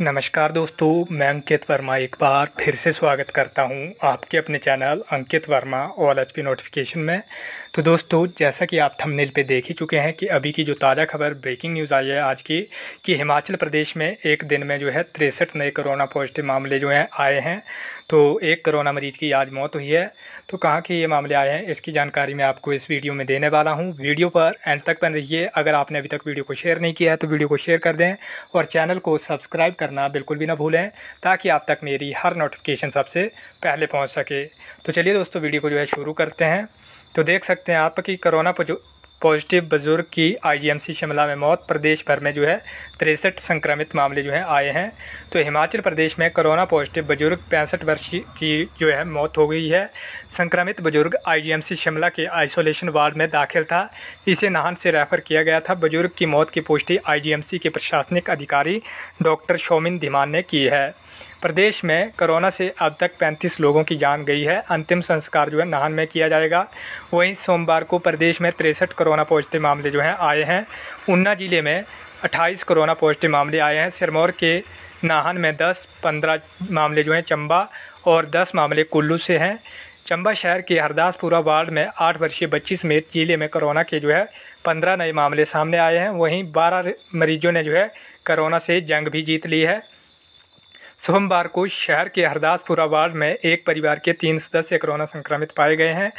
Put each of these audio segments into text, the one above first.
नमस्कार दोस्तों मैं अंकित वर्मा एक बार फिर से स्वागत करता हूं आपके अपने चैनल अंकित वर्मा ऑल एच नोटिफिकेशन में तो दोस्तों जैसा कि आप थंबनेल पे देख ही चुके हैं कि अभी की जो ताज़ा खबर ब्रेकिंग न्यूज़ आई है आज की कि हिमाचल प्रदेश में एक दिन में जो है तिरसठ नए कोरोना पॉजिटिव मामले जो हैं आए हैं तो एक कोरोना मरीज़ की आज मौत हुई है तो कहाँ के ये मामले आए हैं इसकी जानकारी मैं आपको इस वीडियो में देने वाला हूँ वीडियो पर एंड तक बन रहिए अगर आपने अभी तक वीडियो को शेयर नहीं किया है तो वीडियो को शेयर कर दें और चैनल को सब्सक्राइब करना बिल्कुल भी ना भूलें ताकि आप तक मेरी हर नोटिफिकेशन सबसे पहले पहुँच सके तो चलिए दोस्तों वीडियो को जो है शुरू करते हैं तो देख सकते हैं आप कि कोरोना पॉजिटिव बुजुर्ग की आईजीएमसी शिमला में मौत प्रदेश भर में जो है तिरसठ संक्रमित मामले जो है आए हैं तो हिमाचल प्रदेश में कोरोना पॉजिटिव बुजुर्ग पैंसठ वर्ष की जो है मौत हो गई है संक्रमित बुजुर्ग आईजीएमसी शिमला के आइसोलेशन वार्ड में दाखिल था इसे नाहन से रेफर किया गया था बुजुर्ग की मौत की पुष्टि आई के प्रशासनिक अधिकारी डॉक्टर शोमिन धीमान ने की है प्रदेश में कोरोना से अब तक 35 लोगों की जान गई है अंतिम संस्कार जो है नाहन में किया जाएगा वहीं सोमवार को प्रदेश में तिरसठ कोरोना पॉजिटिव मामले जो हैं आए हैं ऊना ज़िले में 28 कोरोना पॉजिटिव मामले आए हैं सिरमौर के नाहन में 10, 15 मामले जो हैं चंबा और 10 मामले कुल्लू से हैं चंबा शहर के हरदासपुरा वार्ड में आठ वर्षीय बच्ची समेत जिले में कोरोना के जो है पंद्रह नए मामले सामने आए हैं वहीं बारह मरीजों ने जो है कोरोना से जंग भी जीत ली है सोमवार को शहर के हरदासपुरा वार्ड में एक परिवार के तीन सदस्य कोरोना संक्रमित पाए गए हैं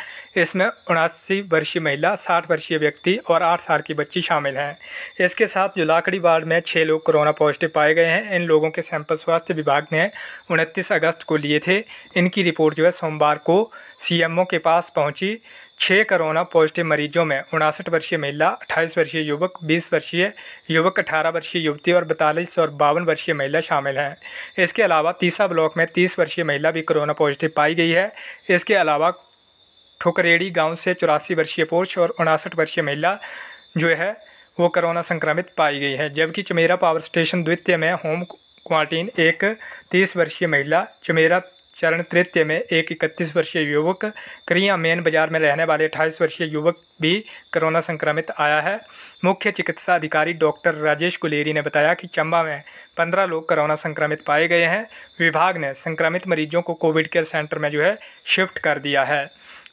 इसमें उनासी वर्षीय महिला साठ वर्षीय व्यक्ति और आठ साल की बच्ची शामिल हैं इसके साथ जुलाकड़ी वार्ड में छः लोग कोरोना पॉजिटिव पाए गए हैं इन लोगों के सैंपल स्वास्थ्य विभाग ने उनतीस अगस्त को लिए थे इनकी रिपोर्ट जो है सोमवार को सीएमओ के पास पहुँची छः कोरोना पॉजिटिव मरीजों में उनासठ वर्षीय महिला अट्ठाईस वर्षीय युवक बीस वर्षीय युवक अठारह वर्षीय युवती और बतालीस और बावन वर्षीय महिला शामिल हैं इसके अलावा तीसरा ब्लॉक में तीस वर्षीय महिला भी कोरोना पॉजिटिव पाई गई है इसके अलावा ठुकरेड़ी गांव से चौरासी वर्षीय पुरुष और उनासठ वर्षीय महिला जो है वो कोरोना संक्रमित पाई गई है जबकि चमेरा पावर स्टेशन द्वितीय में होम क्वारंटीन एक तीस वर्षीय महिला चमेरा चरण तृतीय में एक इकतीस वर्षीय युवक क्रिया मेन बाजार में रहने वाले अट्ठाईस वर्षीय युवक भी कोरोना संक्रमित आया है मुख्य चिकित्सा अधिकारी डॉक्टर राजेश गुलेरी ने बताया कि चंबा में पंद्रह लोग कोरोना संक्रमित पाए गए हैं विभाग ने संक्रमित मरीजों को कोविड केयर सेंटर में जो है शिफ्ट कर दिया है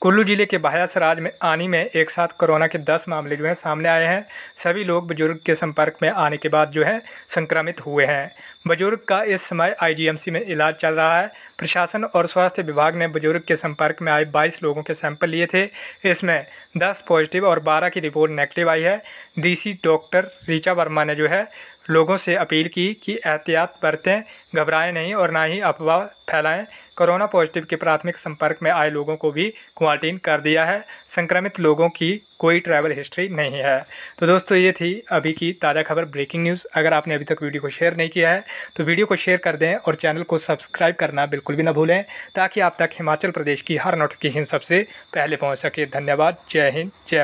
कुल्लू जिले के बायासराज में आनी में एक साथ कोरोना के 10 मामले जो हैं सामने आए हैं सभी लोग बुजुर्ग के संपर्क में आने के बाद जो है संक्रमित हुए हैं बुजुर्ग का इस समय आईजीएमसी में इलाज चल रहा है प्रशासन और स्वास्थ्य विभाग ने बुजुर्ग के संपर्क में आए 22 लोगों के सैंपल लिए थे इसमें 10 पॉजिटिव और 12 की रिपोर्ट नेगेटिव आई है डीसी डॉक्टर ऋचा वर्मा ने जो है लोगों से अपील की कि एहतियात बरतें घबराएं नहीं और ना ही अफवाह फैलाएं कोरोना पॉजिटिव के प्राथमिक संपर्क में आए लोगों को भी क्वारंटीन कर दिया है संक्रमित लोगों की कोई ट्रैवल हिस्ट्री नहीं है तो दोस्तों ये थी अभी की ताज़ा खबर ब्रेकिंग न्यूज़ अगर आपने अभी तक वीडियो को शेयर नहीं किया है तो वीडियो को शेयर कर दें और चैनल को सब्सक्राइब करना बिल्कुल भी ना भूलें ताकि आप तक हिमाचल प्रदेश की हर नोटिफिकेशन सबसे पहले पहुँच सके धन्यवाद जय हिंद जय